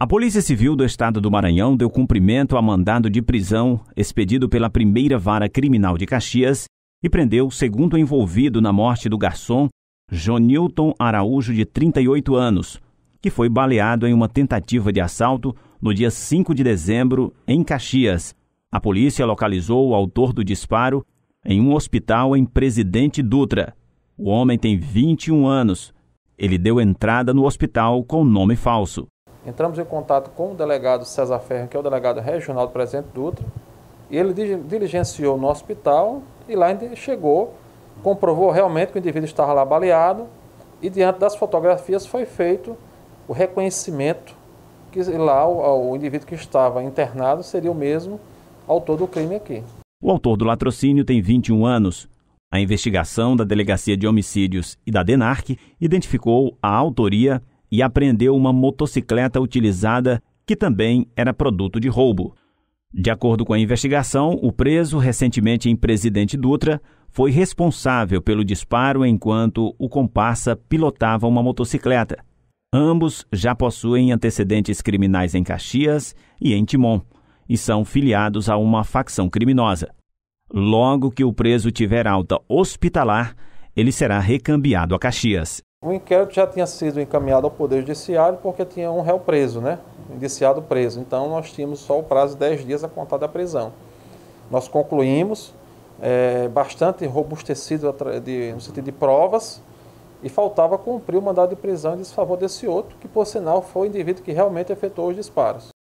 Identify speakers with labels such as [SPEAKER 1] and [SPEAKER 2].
[SPEAKER 1] A Polícia Civil do Estado do Maranhão deu cumprimento a mandado de prisão expedido pela primeira vara criminal de Caxias e prendeu o segundo envolvido na morte do garçom, Jonilton Araújo, de 38 anos, que foi baleado em uma tentativa de assalto no dia 5 de dezembro, em Caxias. A polícia localizou o autor do disparo em um hospital em Presidente Dutra. O homem tem 21 anos. Ele deu entrada no hospital com nome falso.
[SPEAKER 2] Entramos em contato com o delegado César Ferro, que é o delegado regional do Presidente Dutra, e ele diligenciou no hospital e lá chegou, comprovou realmente que o indivíduo estava lá baleado e diante das fotografias foi feito o reconhecimento que lá o, o indivíduo que estava internado seria o mesmo autor do crime aqui.
[SPEAKER 1] O autor do latrocínio tem 21 anos. A investigação da Delegacia de Homicídios e da DENARC identificou a autoria e apreendeu uma motocicleta utilizada que também era produto de roubo. De acordo com a investigação, o preso, recentemente em Presidente Dutra, foi responsável pelo disparo enquanto o comparsa pilotava uma motocicleta. Ambos já possuem antecedentes criminais em Caxias e em Timon e são filiados a uma facção criminosa. Logo que o preso tiver alta hospitalar, ele será recambiado a Caxias.
[SPEAKER 2] O inquérito já tinha sido encaminhado ao Poder Judiciário porque tinha um réu preso, né? Indiciado preso. Então nós tínhamos só o prazo de 10 dias a contar da prisão. Nós concluímos, é, bastante robustecido de, no sentido de provas, e faltava cumprir o mandado de prisão em desfavor desse outro, que por sinal foi o indivíduo que realmente efetuou os disparos.